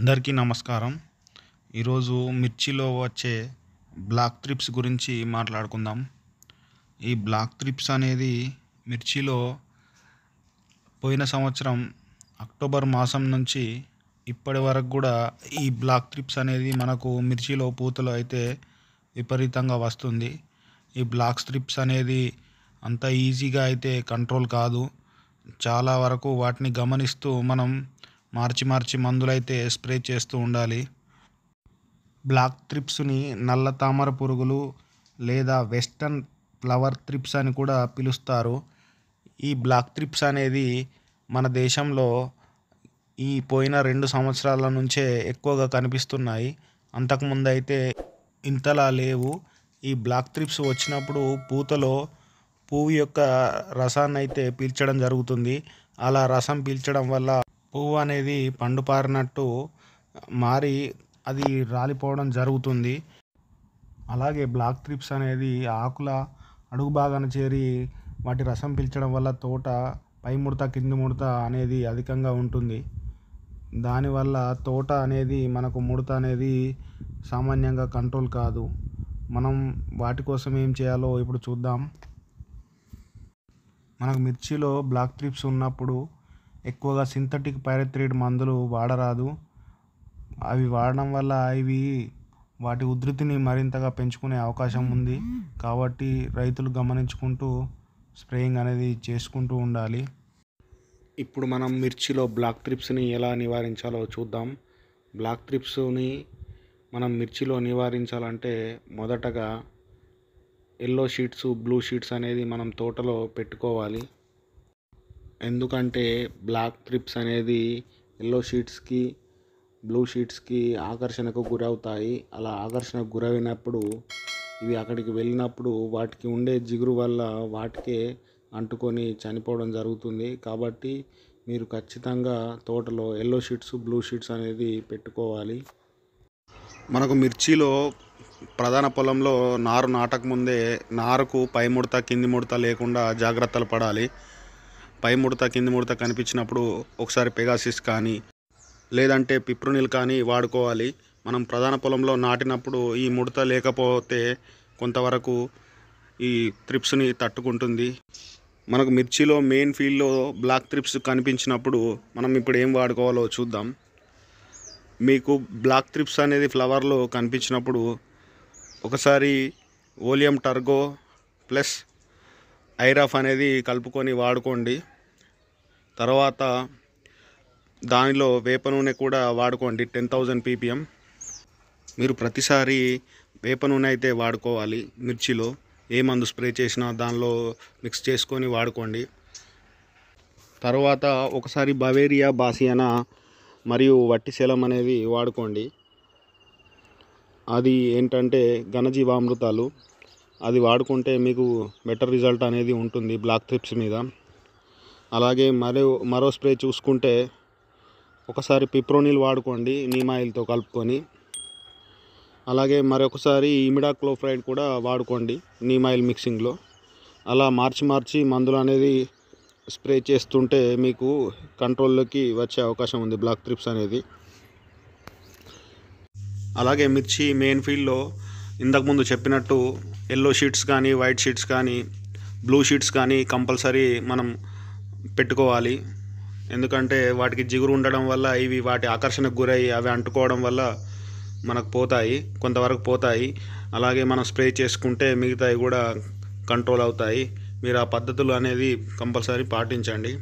అందరికీ నమస్కారం ఈరోజు మిర్చిలో వచ్చే బ్లాక్ త్రిప్స్ గురించి మాట్లాడుకుందాం ఈ బ్లాక్ త్రిప్స్ అనేది మిర్చిలో పోయిన సంవత్సరం అక్టోబర్ మాసం నుంచి ఇప్పటి వరకు కూడా ఈ బ్లాక్ త్రిప్స్ అనేది మనకు మిర్చిలో పూతలు అయితే విపరీతంగా వస్తుంది ఈ బ్లాక్ స్ట్రిప్స్ అనేది అంత ఈజీగా అయితే కంట్రోల్ కాదు చాలా వరకు వాటిని గమనిస్తూ మనం మార్చి మార్చి మందులైతే స్ప్రే చేస్తూ ఉండాలి బ్లాక్ త్రిప్స్ని నల్ల తామర పురుగులు లేదా వెస్టర్న్ ఫ్లవర్ త్రిప్స్ అని కూడా పిలుస్తారు ఈ బ్లాక్ త్రిప్స్ అనేది మన దేశంలో ఈ పోయిన రెండు సంవత్సరాల నుంచే ఎక్కువగా కనిపిస్తున్నాయి అంతకుముందు అయితే ఇంతలా లేవు ఈ బ్లాక్ త్రిప్స్ వచ్చినప్పుడు పూతలో పువ్వు యొక్క రసాన్ని అయితే పీల్చడం జరుగుతుంది అలా రసం పీల్చడం వల్ల పువ్వు అనేది పండు పారినట్టు మారి అది రాలిపోవడం జరుగుతుంది అలాగే బ్లాక్ త్రిప్స్ అనేది ఆకుల అడుగు భాగాన చేరి వాటి రసం పిలిచడం వల్ల తోట పై ముడత కింది ముడత అనేది అధికంగా ఉంటుంది దానివల్ల తోట అనేది మనకు ముడత అనేది సామాన్యంగా కంట్రోల్ కాదు మనం వాటి కోసం ఏం చేయాలో ఇప్పుడు చూద్దాం మనకు మిర్చిలో బ్లాక్ త్రిప్స్ ఉన్నప్పుడు ఎక్కువగా సింథటిక్ పైరెథ్రిడ్ మందులు వాడరాదు అవి వాడడం వల్ల ఇవి వాటి ఉధృతిని మరింతగా పెంచుకునే అవకాశం ఉంది కాబట్టి రైతులు గమనించుకుంటూ స్ప్రేయింగ్ అనేది చేసుకుంటూ ఉండాలి ఇప్పుడు మనం మిర్చిలో బ్లాక్ ట్రిప్స్ని ఎలా నివారించాలో చూద్దాం బ్లాక్ ట్రిప్స్ని మనం మిర్చిలో నివారించాలంటే మొదటగా ఎల్లో షీట్స్ బ్లూ షీట్స్ అనేది మనం తోటలో పెట్టుకోవాలి ఎందుకంటే బ్లాక్ త్రిప్స్ అనేది ఎల్లో షీట్స్కి బ్లూ షీట్స్కి ఆకర్షణకు గురవుతాయి అలా ఆకర్షణకు గురైనప్పుడు ఇవి అక్కడికి వెళ్ళినప్పుడు వాటికి ఉండే జిగురు వల్ల వాటికే అంటుకొని చనిపోవడం జరుగుతుంది కాబట్టి మీరు ఖచ్చితంగా తోటలో ఎల్లో షీట్స్ బ్లూ షీట్స్ అనేది పెట్టుకోవాలి మనకు మిర్చిలో ప్రధాన పొలంలో నారు నాటకముందే నారుకు పై ముడత కింది ముడత లేకుండా జాగ్రత్తలు పడాలి పై ముడత కింది ముడత కనిపించినప్పుడు ఒకసారి పెగాసిస్ కానీ లేదంటే పిప్రునిల్ కానీ వాడుకోవాలి మనం ప్రధాన పొలంలో నాటినప్పుడు ఈ ముడత లేకపోతే కొంతవరకు ఈ త్రిప్స్ని తట్టుకుంటుంది మనకు మిర్చిలో మెయిన్ ఫీల్డ్లో బ్లాక్ త్రిప్స్ కనిపించినప్పుడు మనం ఇప్పుడు ఏం వాడుకోవాలో చూద్దాం మీకు బ్లాక్ త్రిప్స్ అనేది ఫ్లవర్లో కనిపించినప్పుడు ఒకసారి ఓలియం టర్గో ప్లస్ ఐరాఫ్ అనేది కలుపుకొని వాడుకోండి తర్వాత దానిలో వేప నూనె కూడా వాడుకోండి టెన్ థౌజండ్ పీపీఎం మీరు ప్రతిసారి వేప నూనె అయితే వాడుకోవాలి మిర్చిలో ఏ మందు స్ప్రే చేసినా దానిలో మిక్స్ చేసుకొని వాడుకోండి తర్వాత ఒకసారి బవేరియా బాసియానా మరియు వట్టిశలం అనేవి వాడుకోండి అది ఏంటంటే ఘనజీవామృతాలు అది వాడుకుంటే మీకు బెటర్ రిజల్ట్ అనేది ఉంటుంది బ్లాక్ త్రిప్స్ మీద అలాగే మరో మరో స్ప్రే చూసుకుంటే ఒకసారి పిప్రోనిల్ వాడుకోండి నీమాయిల్తో కలుపుకొని అలాగే మరొకసారి ఇమిడాక్లోఫ్రైడ్ కూడా వాడుకోండి నీమాయిల్ మిక్సింగ్లో అలా మార్చి మార్చి మందులు అనేది స్ప్రే చేస్తుంటే మీకు కంట్రోల్లోకి వచ్చే అవకాశం ఉంది బ్లాక్ త్రిప్స్ అనేది అలాగే మిర్చి మెయిన్ ఫీల్డ్లో ఇంతకుముందు చెప్పినట్టు ఎల్లో షీట్స్ కానీ వైట్ షీట్స్ కానీ బ్లూ షీట్స్ కానీ కంపల్సరీ మనం పెట్టుకోవాలి ఎందుకంటే వాటికి జిగురు ఉండడం వల్ల ఇవి వాటి ఆకర్షణకు గురై అవి అంటుకోవడం వల్ల మనకు పోతాయి కొంతవరకు పోతాయి అలాగే మనం స్ప్రే చేసుకుంటే మిగతావి కూడా కంట్రోల్ అవుతాయి మీరు ఆ పద్ధతులు అనేది కంపల్సరీ పాటించండి